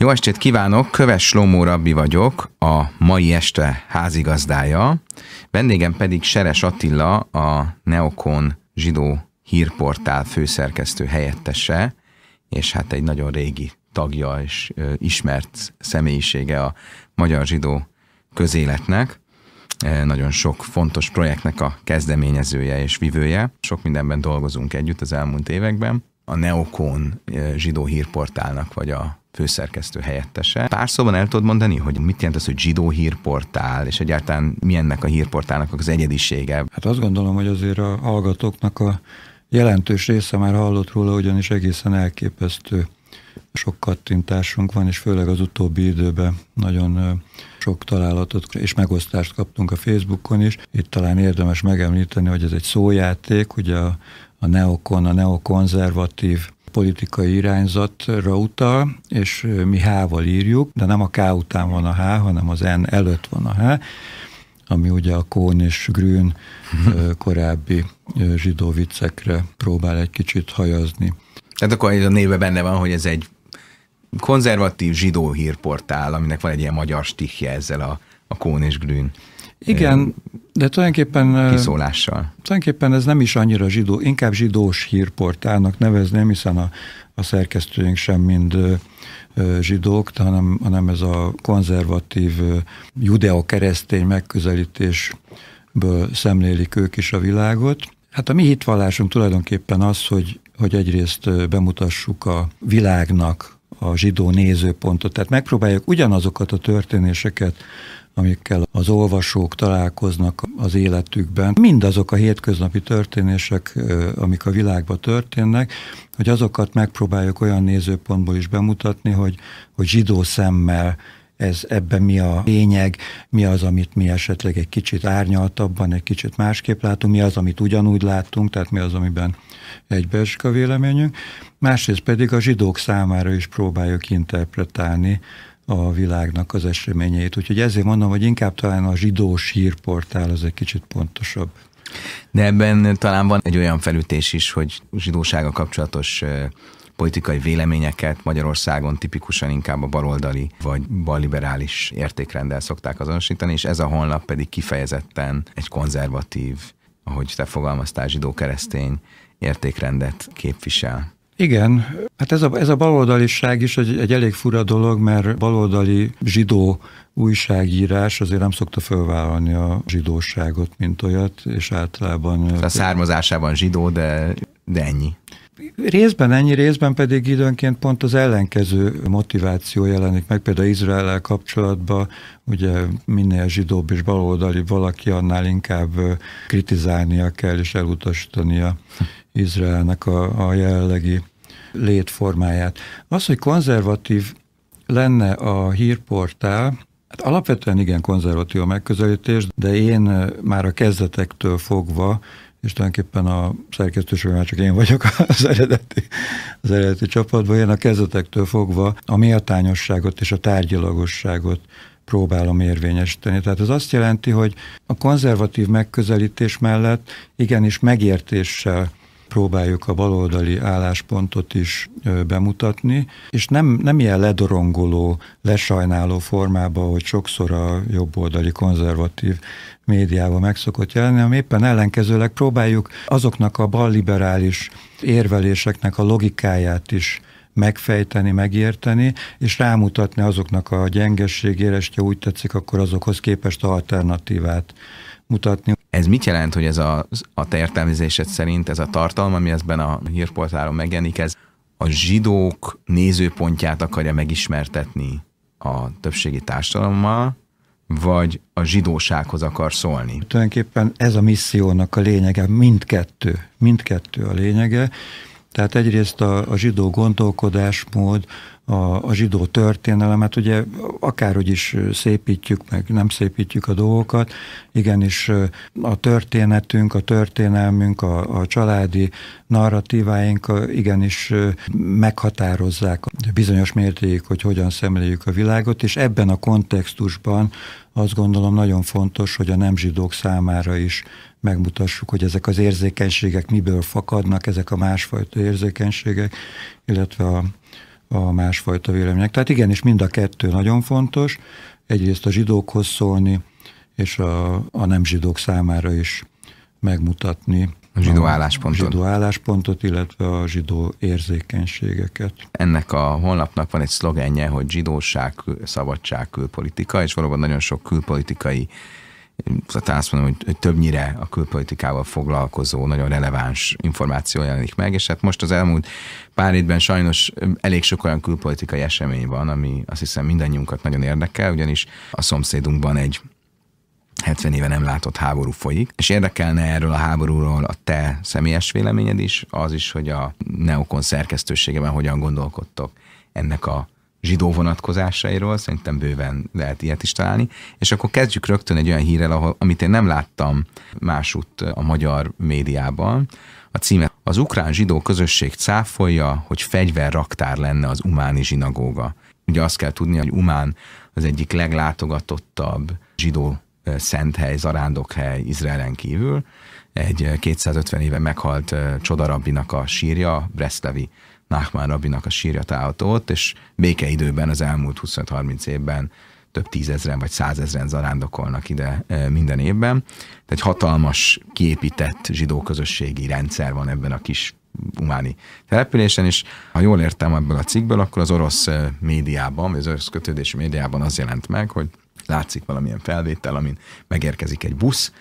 Jó estét kívánok, Köves Lomó Rabbi vagyok, a mai este házigazdája, vendégem pedig Seres Attila, a Neokon zsidó hírportál főszerkesztő helyettese, és hát egy nagyon régi tagja és ö, ismert személyisége a magyar zsidó közéletnek, e, nagyon sok fontos projektnek a kezdeményezője és vivője. Sok mindenben dolgozunk együtt az elmúlt években. A Neokon zsidó hírportálnak, vagy a főszerkesztő helyettese. Pár szóban el tudod mondani, hogy mit jelent az, hogy zsidó hírportál, és egyáltalán milyennek a hírportálnak az egyedisége? Hát azt gondolom, hogy azért a hallgatóknak a jelentős része már hallott róla, ugyanis egészen elképesztő sok kattintásunk van, és főleg az utóbbi időben nagyon sok találatot és megosztást kaptunk a Facebookon is. Itt talán érdemes megemlíteni, hogy ez egy szójáték, ugye a, a neokon, a neokonzervatív politikai irányzatra utal, és mi H-val írjuk, de nem a K után van a H, hanem az N előtt van a H, ami ugye a Kón és Grün korábbi zsidó viccekre próbál egy kicsit hajazni. Tehát akkor a néve benne van, hogy ez egy konzervatív zsidó hírportál, aminek van egy ilyen magyar stichje ezzel a, a Kón és Grün igen, de tulajdonképpen... Kiszólással. Tulajdonképpen ez nem is annyira zsidó, inkább zsidós hírportálnak nevezném, hiszen a, a szerkesztőink sem mind zsidók, hanem, hanem ez a konzervatív judeo-keresztény megközelítésből szemlélik ők is a világot. Hát a mi hitvallásunk tulajdonképpen az, hogy, hogy egyrészt bemutassuk a világnak a zsidó nézőpontot, tehát megpróbáljuk ugyanazokat a történéseket amikkel az olvasók találkoznak az életükben. Mindazok a hétköznapi történések, amik a világban történnek, hogy azokat megpróbáljuk olyan nézőpontból is bemutatni, hogy, hogy zsidó szemmel ez ebben mi a lényeg, mi az, amit mi esetleg egy kicsit árnyaltabban, egy kicsit másképp látunk, mi az, amit ugyanúgy látunk, tehát mi az, amiben egybeesik a véleményünk. Másrészt pedig a zsidók számára is próbáljuk interpretálni a világnak az eseményeit. Úgyhogy ezért mondom, hogy inkább talán a zsidós hírportál az egy kicsit pontosabb. De ebben talán van egy olyan felütés is, hogy zsidósága kapcsolatos politikai véleményeket Magyarországon tipikusan inkább a baloldali vagy balliberális értékrenddel szokták azonosítani, és ez a honlap pedig kifejezetten egy konzervatív, ahogy te fogalmaztál, zsidó-keresztény értékrendet képvisel. Igen, hát ez a, ez a baloldaliság is egy, egy elég fura dolog, mert baloldali zsidó újságírás azért nem szokta fölvállalni a zsidóságot, mint olyat, és általában... Ez a származásában zsidó, de, de ennyi. Részben ennyi, részben pedig időnként pont az ellenkező motiváció jelenik meg, például Izrael kapcsolatban, ugye minél zsidóbb és baloldali valaki, annál inkább kritizálnia kell és elutasítania Izraelnek a, a jellegi létformáját. Az, hogy konzervatív lenne a hírportál, Hát alapvetően igen konzervatív a megközelítés, de én már a kezdetektől fogva, és tulajdonképpen a szerkesztőség már csak én vagyok az eredeti, az eredeti csapatban, én a kezdetektől fogva a méltányosságot és a tárgyilagosságot próbálom érvényesíteni. Tehát ez azt jelenti, hogy a konzervatív megközelítés mellett igenis megértéssel próbáljuk a baloldali álláspontot is bemutatni, és nem, nem ilyen ledorongoló, lesajnáló formába, hogy sokszor a jobboldali konzervatív médiában megszokott jelenni, hanem éppen ellenkezőleg próbáljuk azoknak a balliberális érveléseknek a logikáját is megfejteni, megérteni, és rámutatni azoknak a gyengességére, és ha úgy tetszik, akkor azokhoz képest alternatívát mutatni. Ez mit jelent, hogy ez a, a te értelmezésed szerint ez a tartalom, ami ezben a hírportálon megjelenik, ez a zsidók nézőpontját akarja megismertetni a többségi társadalommal, vagy a zsidósághoz akar szólni? Tulajdonképpen ez a missziónak a lényege, mindkettő, mindkettő a lényege. Tehát egyrészt a, a zsidó gondolkodásmód, a, a zsidó történelemet, ugye akárhogy is szépítjük, meg nem szépítjük a dolgokat, igenis a történetünk, a történelmünk, a, a családi narratíváink igenis meghatározzák bizonyos mértékig, hogy hogyan szemléljük a világot, és ebben a kontextusban azt gondolom nagyon fontos, hogy a nem zsidók számára is megmutassuk, hogy ezek az érzékenységek miből fakadnak, ezek a másfajta érzékenységek, illetve a, a másfajta vélemények. Tehát igenis mind a kettő nagyon fontos, egyrészt a zsidókhoz szólni, és a, a nem zsidók számára is megmutatni a zsidó álláspontot. A zsidó álláspontot, illetve a zsidó érzékenységeket. Ennek a honlapnak van egy szlogenje, hogy zsidóság, szabadság, külpolitika, és valóban nagyon sok külpolitikai tehát azt mondom, hogy, hogy többnyire a külpolitikával foglalkozó, nagyon releváns információ jelenik meg, és hát most az elmúlt pár évben sajnos elég sok olyan külpolitikai esemény van, ami azt hiszem mindannyiunkat nagyon érdekel, ugyanis a szomszédunkban egy 70 éve nem látott háború folyik, és érdekelne erről a háborúról a te személyes véleményed is, az is, hogy a Neokon szerkesztőségeben hogyan gondolkodtok ennek a zsidó vonatkozásairól, szerintem bőven lehet ilyet is találni. És akkor kezdjük rögtön egy olyan hírrel, ahol, amit én nem láttam másutt a magyar médiában. A címe az ukrán zsidó közösség cáfolja, hogy fegyverraktár lenne az umáni zsinagóga. Ugye azt kell tudni, hogy Umán az egyik leglátogatottabb zsidó szenthely, zarándokhely Izraelen kívül. Egy 250 éve meghalt csodarabbinak a sírja, Breszlevi Nachman Rabinak a sírja található ott, és békeidőben az elmúlt 25-30 évben több tízezren vagy százezren zarándokolnak ide e, minden évben. Tehát egy hatalmas, kiépített zsidó közösségi rendszer van ebben a kis umáni településen, és ha jól értem ebből a cikkből, akkor az orosz e, médiában, vagy az orosz kötődési médiában az jelent meg, hogy látszik valamilyen felvétel, amin megérkezik egy busz,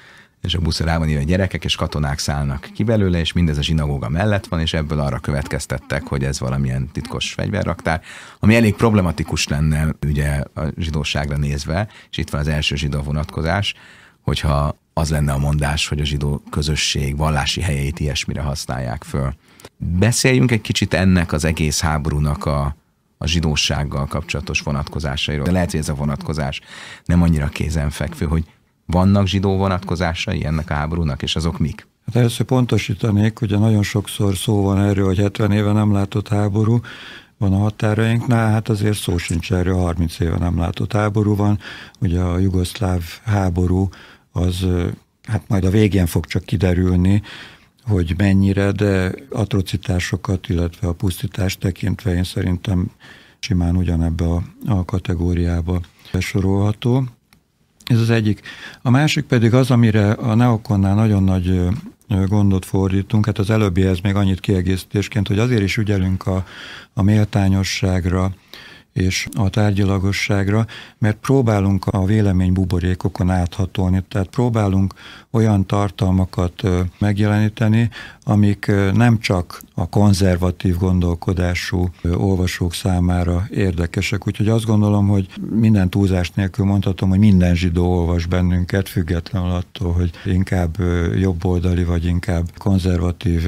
és a buszra rá van írva, gyerekek és katonák szállnak ki belőle, és mindez a zsinagóga mellett van, és ebből arra következtettek, hogy ez valamilyen titkos fegyverraktár, ami elég problematikus lenne ugye a zsidóságra nézve, és itt van az első zsidó vonatkozás, hogyha az lenne a mondás, hogy a zsidó közösség vallási helyeit ilyesmire használják föl. Beszéljünk egy kicsit ennek az egész háborúnak a, a zsidósággal kapcsolatos vonatkozásairól, de lehet, hogy ez a vonatkozás nem annyira kézenfekvő, hogy vannak zsidó vonatkozásai ennek a háborúnak, és azok mik? Hát először pontosítanék, hogy nagyon sokszor szó van erről, hogy 70 éve nem látott háború, van a határainknál, hát azért szó sincs erről, 30 éve nem látott háború van. Ugye a jugoszláv háború az, hát majd a végén fog csak kiderülni, hogy mennyire, de atrocitásokat, illetve a pusztítást tekintve én szerintem simán ugyanebbe a, a kategóriába besorolható. Ez az egyik. A másik pedig az, amire a Neokonnál nagyon nagy gondot fordítunk, hát az előbbihez még annyit kiegészítésként, hogy azért is ügyelünk a, a méltányosságra, és a tárgyalagosságra, mert próbálunk a vélemény buborékokon áthatolni, tehát próbálunk olyan tartalmakat megjeleníteni, amik nem csak a konzervatív gondolkodású olvasók számára érdekesek. Úgyhogy azt gondolom, hogy minden túlzást nélkül mondhatom, hogy minden zsidó olvas bennünket, függetlenül attól, hogy inkább jobboldali, vagy inkább konzervatív,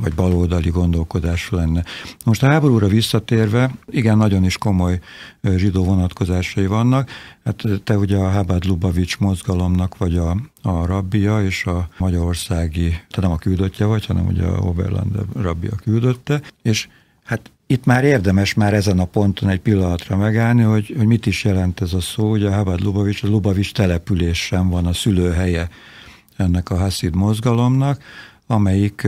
vagy baloldali gondolkodású lenne. Most a háborúra visszatérve, igen, nagyon is komoly komoly zsidó vonatkozásai vannak. Hát te ugye a Habad Lubavics mozgalomnak vagy a, a rabbia és a magyarországi, te nem a küldöttje vagy, hanem ugye a Oberland rabbia küldötte, és hát itt már érdemes már ezen a ponton egy pillanatra megállni, hogy, hogy mit is jelent ez a szó. Ugye a Habad Lubavics, a Lubavics településen van a szülőhelye ennek a Hasid mozgalomnak, amelyik,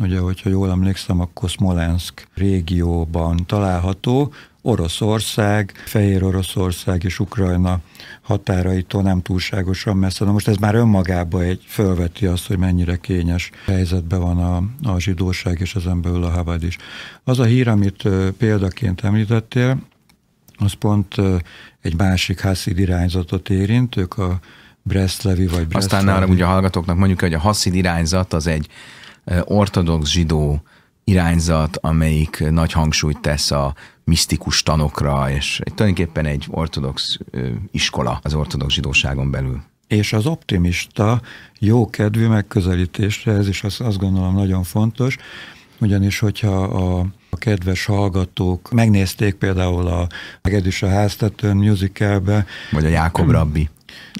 ugye, hogyha jól emlékszem, akkor Smolensk régióban található, Oroszország, Fehér Oroszország és Ukrajna határaitól nem túlságosan messze. Na most ez már önmagában egy felveti azt, hogy mennyire kényes helyzetben van a, a zsidóság és ezen belül a Habad is. Az a hír, amit példaként említettél, az pont egy másik haszid irányzatot érint, ők a Breszlevi vagy Breszlevi. Aztán nálam ugye a hallgatóknak mondjuk, hogy a haszid irányzat az egy ortodox zsidó irányzat, amelyik nagy hangsúlyt tesz a misztikus tanokra, és tulajdonképpen egy ortodox iskola az ortodox zsidóságon belül. És az optimista, jókedvű megközelítésre, ez is azt, azt gondolom nagyon fontos, ugyanis hogyha a, a kedves hallgatók megnézték például a Megedis a háztetőn musicalbe. Vagy a Jákob hmm. Rabbi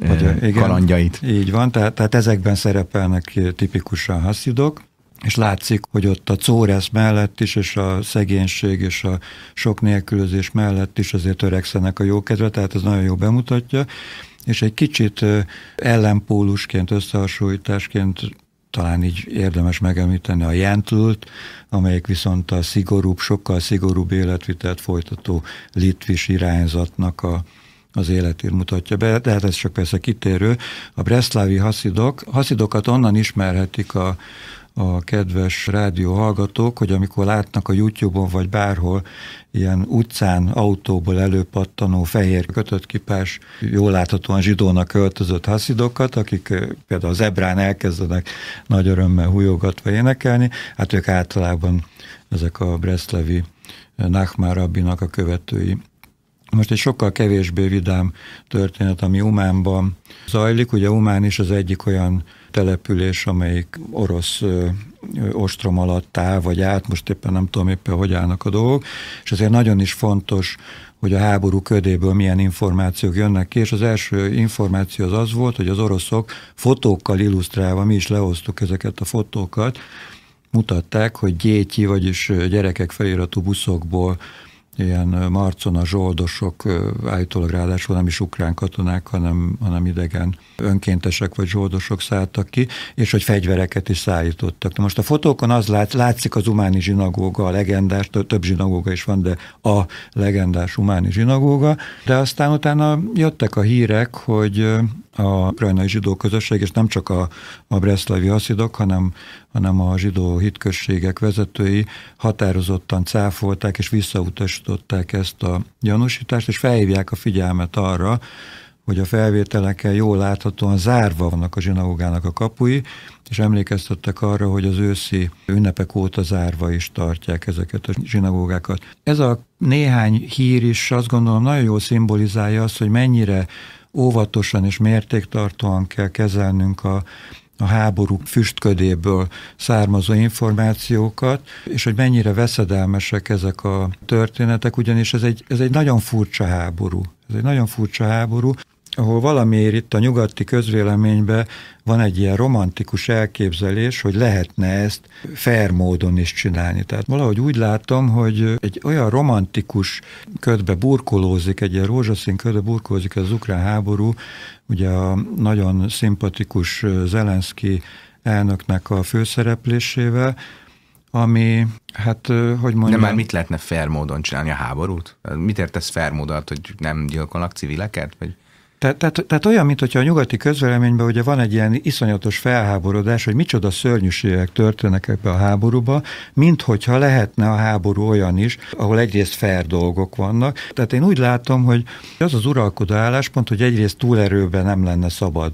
vagy, igen, kalandjait. Így van, tehát, tehát ezekben szerepelnek tipikusan haszidok, és látszik, hogy ott a córesz mellett is, és a szegénység, és a sok nélkülözés mellett is azért törekszenek a jókedve, tehát ez nagyon jó bemutatja, és egy kicsit ellenpólusként, összehasonlításként talán így érdemes megemlíteni a Jentült, amelyik viszont a szigorúbb, sokkal szigorúbb életvitelt folytató litvis irányzatnak a, az életét mutatja be, de hát ez csak persze kitérő. A breszlávi haszidok, haszidokat hát onnan ismerhetik a, a kedves rádió hallgatók, hogy amikor látnak a YouTube-on vagy bárhol ilyen utcán autóból előpattanó fehér kötött kipás, jól láthatóan zsidónak költözött haszidokat, akik eh, például az ebrán elkezdenek nagy örömmel hújogatva énekelni, hát ők általában ezek a breszlevi eh, Rabbinak a követői. Most egy sokkal kevésbé vidám történet, ami Umánban zajlik. Ugye Umán is az egyik olyan település, amelyik orosz ö, ö, ostrom alatt áll, vagy át, most éppen nem tudom éppen, hogy állnak a dolgok, és azért nagyon is fontos, hogy a háború ködéből milyen információk jönnek ki, és az első információ az az volt, hogy az oroszok fotókkal illusztrálva, mi is lehoztuk ezeket a fotókat, mutatták, hogy gyéti vagyis gyerekek feliratú buszokból ilyen marcon a zsoldosok állítólag ráadásul nem is ukrán katonák, hanem, hanem idegen önkéntesek vagy zsoldosok szálltak ki, és hogy fegyvereket is szállítottak. De most a fotókon az lát, látszik az umáni zsinagóga, a legendás, több zsinagóga is van, de a legendás umáni zsinagóga, de aztán utána jöttek a hírek, hogy a ukrajnai zsidó közösség, és nem csak a, a breszlavi asszidok, hanem, hanem a zsidó hitközségek vezetői határozottan cáfolták és visszautasították ezt a gyanúsítást, és felhívják a figyelmet arra, hogy a felvételeken jól láthatóan zárva vannak a zsinagógának a kapui, és emlékeztettek arra, hogy az őszi ünnepek óta zárva is tartják ezeket a zsinagógákat. Ez a néhány hír is azt gondolom nagyon jól szimbolizálja azt, hogy mennyire óvatosan és mértéktartóan kell kezelnünk a, a háború füstködéből származó információkat, és hogy mennyire veszedelmesek ezek a történetek, ugyanis ez egy, ez egy nagyon furcsa háború. Ez egy nagyon furcsa háború, ahol valamiért itt a nyugati közvéleményben van egy ilyen romantikus elképzelés, hogy lehetne ezt fair módon is csinálni. Tehát valahogy úgy látom, hogy egy olyan romantikus ködbe burkolózik, egy ilyen rózsaszín ködbe burkolózik az ukrán háború, ugye a nagyon szimpatikus Zelenszky elnöknek a főszereplésével, ami, hát, hogy mondjam... De már mit lehetne fair módon csinálni a háborút? Mit értesz fair módon, hogy nem gyilkolnak civileket? Vagy... Tehát, tehát, tehát olyan, mint hogyha a nyugati közveleményben ugye van egy ilyen iszonyatos felháborodás, hogy micsoda szörnyűségek történnek ebbe a háborúba, mint hogyha lehetne a háború olyan is, ahol egyrészt fair dolgok vannak. Tehát én úgy látom, hogy az az uralkodó álláspont, hogy egyrészt túlerőben nem lenne szabad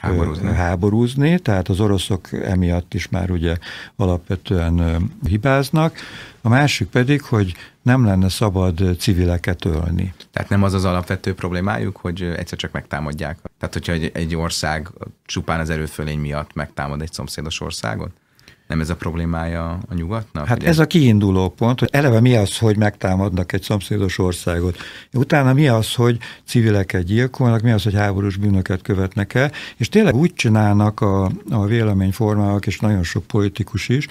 háborúzni. háborúzni, tehát az oroszok emiatt is már ugye alapvetően hibáznak. A másik pedig, hogy nem lenne szabad civileket ölni. Tehát nem az az alapvető problémájuk, hogy egyszer csak megtámadják. Tehát, hogyha egy, ország csupán az erőfölény miatt megtámad egy szomszédos országot? Nem ez a problémája a nyugatnak? Hát ugye? ez a kiinduló pont, hogy eleve mi az, hogy megtámadnak egy szomszédos országot. Utána mi az, hogy civileket gyilkolnak, mi az, hogy háborús bűnöket követnek el, és tényleg úgy csinálnak a, a véleményformálók, és nagyon sok politikus is,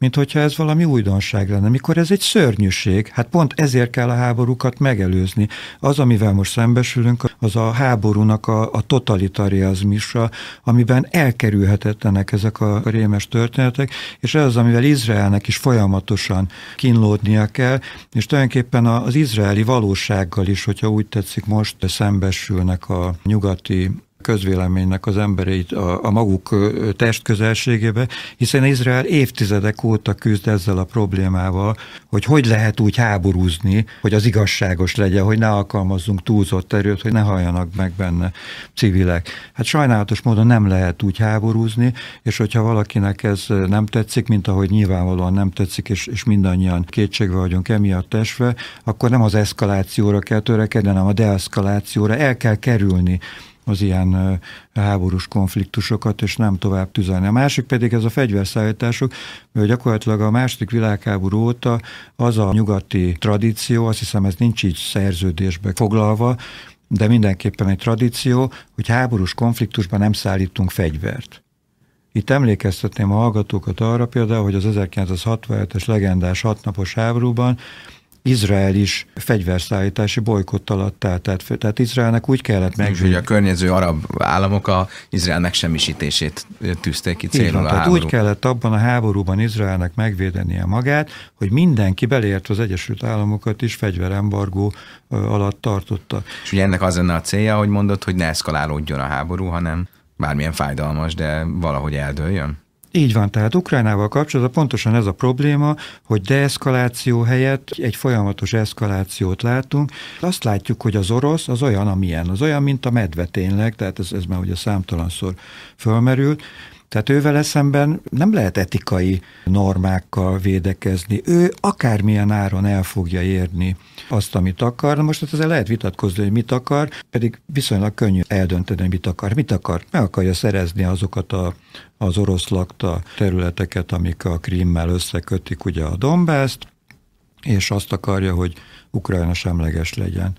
mint hogyha ez valami újdonság lenne, mikor ez egy szörnyűség. Hát pont ezért kell a háborúkat megelőzni. Az, amivel most szembesülünk, az a háborúnak a, a totalitariazmisa, amiben elkerülhetetlenek ezek a rémes történetek, és ez az, amivel Izraelnek is folyamatosan kínlódnia kell, és tulajdonképpen az izraeli valósággal is, hogyha úgy tetszik, most szembesülnek a nyugati közvéleménynek az embereit a, a maguk közelségébe, hiszen Izrael évtizedek óta küzd ezzel a problémával, hogy hogy lehet úgy háborúzni, hogy az igazságos legyen, hogy ne alkalmazzunk túlzott erőt, hogy ne halljanak meg benne civilek. Hát sajnálatos módon nem lehet úgy háborúzni, és hogyha valakinek ez nem tetszik, mint ahogy nyilvánvalóan nem tetszik, és, és mindannyian kétségbe vagyunk emiatt esve, akkor nem az eszkalációra kell törekedni, hanem a deeszkalációra. El kell kerülni az ilyen háborús konfliktusokat, és nem tovább tüzelni. A másik pedig ez a fegyverszállítások, mert gyakorlatilag a második világháború óta az a nyugati tradíció, azt hiszem ez nincs így szerződésbe foglalva, de mindenképpen egy tradíció, hogy háborús konfliktusban nem szállítunk fegyvert. Itt emlékeztetném a hallgatókat arra például, hogy az 1967-es legendás hatnapos háborúban Izrael is fegyverszállítási bolykott alatt állt. Tehát, tehát Izraelnek úgy kellett meg. Hogy a környező arab államok a Izrael megsemmisítését tűzték ki célul van, a tehát háború. úgy kellett abban a háborúban Izraelnek megvédenie magát, hogy mindenki belért az Egyesült Államokat is fegyverembargó alatt tartotta. És ugye ennek az lenne a célja, hogy mondod, hogy ne eszkalálódjon a háború, hanem bármilyen fájdalmas, de valahogy eldőljön? Így van, tehát Ukrajnával kapcsolatban pontosan ez a probléma, hogy deeszkaláció helyett egy folyamatos eszkalációt látunk. Azt látjuk, hogy az orosz az olyan, amilyen. Az olyan, mint a medve tényleg, tehát ez, ez már ugye számtalanszor fölmerült tehát ővel eszemben nem lehet etikai normákkal védekezni. Ő akármilyen áron el fogja érni azt, amit akar. Na most hát ezzel lehet vitatkozni, hogy mit akar, pedig viszonylag könnyű eldönteni, hogy mit akar. Mit akar? Meg akarja szerezni azokat a, az orosz lakta területeket, amik a Krímmel összekötik ugye a Dombászt, és azt akarja, hogy Ukrajna semleges legyen.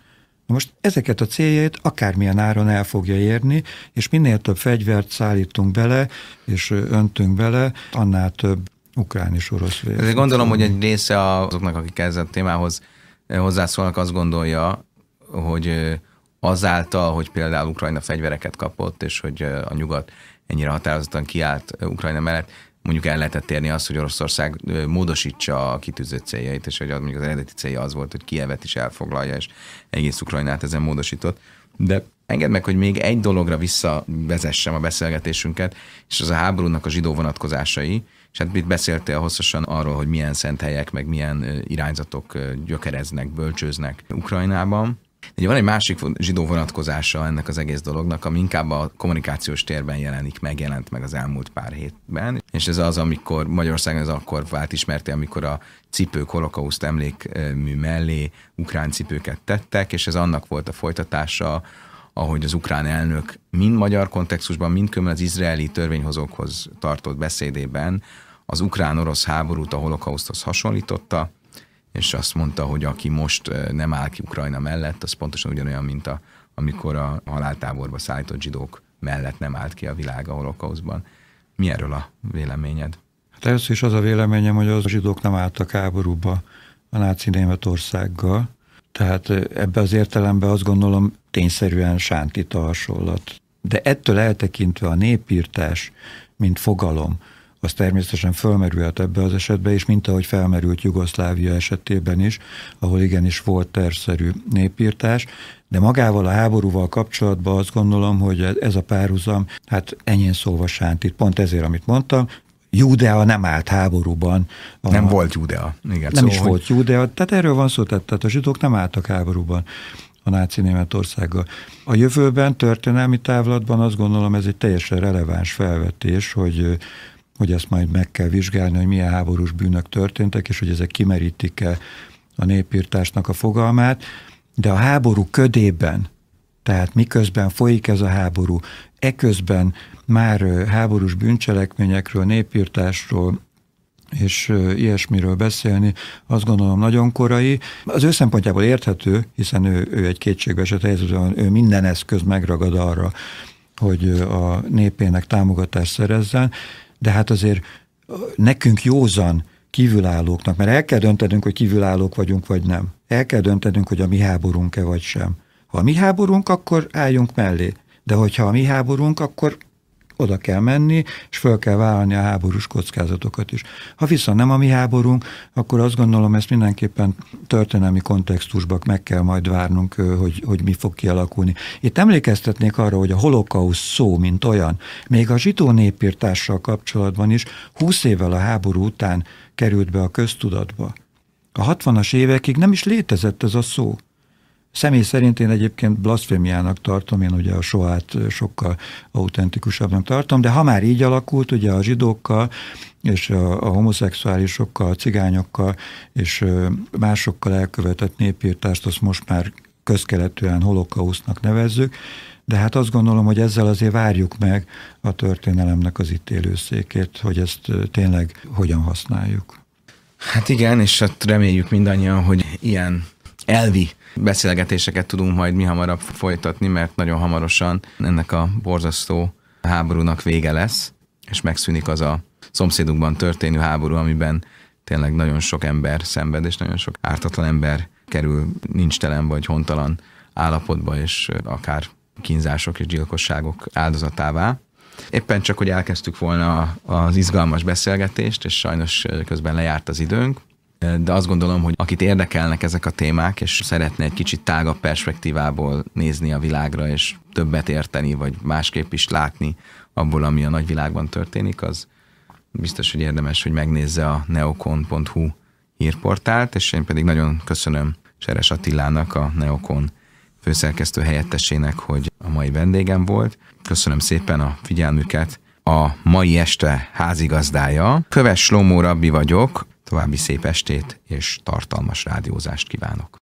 Most ezeket a céljait akármilyen áron el fogja érni, és minél több fegyvert szállítunk bele, és öntünk bele, annál több ukrán és orosz vér. Ezért gondolom, hogy egy része azoknak, akik ezzel a témához eh, hozzászólnak, azt gondolja, hogy eh, azáltal, hogy például Ukrajna fegyvereket kapott, és hogy eh, a nyugat ennyire határozottan kiállt Ukrajna mellett, mondjuk el lehetett érni azt, hogy Oroszország módosítsa a kitűzött céljait, és hogy az, mondjuk az eredeti célja az volt, hogy Kievet is elfoglalja, és egész Ukrajnát ezen módosított. De engedd meg, hogy még egy dologra visszavezessem a beszélgetésünket, és az a háborúnak a zsidó vonatkozásai, és hát mit beszéltél hosszasan arról, hogy milyen szent helyek, meg milyen irányzatok gyökereznek, bölcsőznek Ukrajnában. De van egy másik zsidó vonatkozása ennek az egész dolognak, ami inkább a kommunikációs térben jelenik, megjelent meg az elmúlt pár hétben, és ez az, amikor Magyarországon ez akkor vált ismerté, amikor a cipők holokauszt emlékmű mellé ukrán cipőket tettek, és ez annak volt a folytatása, ahogy az ukrán elnök mind magyar kontextusban, mind különben az izraeli törvényhozókhoz tartott beszédében az ukrán-orosz háborút a holokauszthoz hasonlította, és azt mondta, hogy aki most eh, nem áll ki Ukrajna mellett, az pontosan ugyanolyan, mint a, amikor a haláltáborba szállított zsidók mellett nem állt ki a világ a holokauszban. Mi erről a véleményed? Hát először is az a véleményem, hogy az zsidók nem álltak háborúba a náci Németországgal, tehát eh, ebbe az értelemben azt gondolom tényszerűen sántita hasonlat. De ettől eltekintve a népírtás, mint fogalom, az természetesen felmerülhet ebbe az esetbe, és mint ahogy felmerült Jugoszlávia esetében is, ahol igenis volt terszerű népírtás, de magával a háborúval kapcsolatban azt gondolom, hogy ez a párhuzam, hát enyén szólva itt, pont ezért, amit mondtam, Júdea nem állt háborúban. A, nem volt Júdea. Igen, nem szó, is szóval, hogy... volt Júdea, tehát erről van szó, tehát, tehát a zsidók nem álltak háborúban a náci Németországgal. A jövőben, történelmi távlatban azt gondolom ez egy teljesen releváns felvetés, hogy hogy ezt majd meg kell vizsgálni, hogy milyen háborús bűnök történtek, és hogy ezek kimerítik-e a népírtásnak a fogalmát. De a háború ködében, tehát miközben folyik ez a háború, eközben már háborús bűncselekményekről, népírtásról, és ilyesmiről beszélni, azt gondolom nagyon korai. Az ő szempontjából érthető, hiszen ő, ő egy kétségbeesett helyzetben, ő minden eszköz megragad arra, hogy a népének támogatást szerezzen, de hát azért nekünk józan kívülállóknak, mert el kell döntenünk, hogy kívülállók vagyunk, vagy nem. El kell döntenünk, hogy a mi háborunk-e, vagy sem. Ha a mi háborunk, akkor álljunk mellé. De hogyha a mi háborunk, akkor oda kell menni, és föl kell vállalni a háborús kockázatokat is. Ha viszont nem a mi háborunk, akkor azt gondolom, ezt mindenképpen történelmi kontextusban meg kell majd várnunk, hogy, hogy mi fog kialakulni. Itt emlékeztetnék arra, hogy a holokausz szó, mint olyan, még a zsidó népírtással kapcsolatban is 20 évvel a háború után került be a köztudatba. A 60-as évekig nem is létezett ez a szó. Személy szerint én egyébként blasfémiának tartom, én ugye a soát sokkal autentikusabbnak tartom, de ha már így alakult, ugye a zsidókkal és a, a homoszexuálisokkal, a cigányokkal és másokkal elkövetett népírtást, azt most már közkeletűen holokausznak nevezzük, de hát azt gondolom, hogy ezzel azért várjuk meg a történelemnek az ítélőszékét, hogy ezt tényleg hogyan használjuk. Hát igen, és hát reméljük mindannyian, hogy ilyen elvi beszélgetéseket tudunk majd mi hamarabb folytatni, mert nagyon hamarosan ennek a borzasztó háborúnak vége lesz, és megszűnik az a szomszédunkban történő háború, amiben tényleg nagyon sok ember szenved, és nagyon sok ártatlan ember kerül nincs telen vagy hontalan állapotba, és akár kínzások és gyilkosságok áldozatává. Éppen csak, hogy elkezdtük volna az izgalmas beszélgetést, és sajnos közben lejárt az időnk, de azt gondolom, hogy akit érdekelnek ezek a témák, és szeretne egy kicsit tágabb perspektívából nézni a világra, és többet érteni, vagy másképp is látni abból, ami a nagyvilágban történik, az biztos, hogy érdemes, hogy megnézze a neokon.hu hírportált, és én pedig nagyon köszönöm Seres Attilának, a Neokon főszerkesztő helyettesének, hogy a mai vendégem volt. Köszönöm szépen a figyelmüket. A mai este házigazdája. Köves Lomó Rabbi vagyok, További szép estét és tartalmas rádiózást kívánok!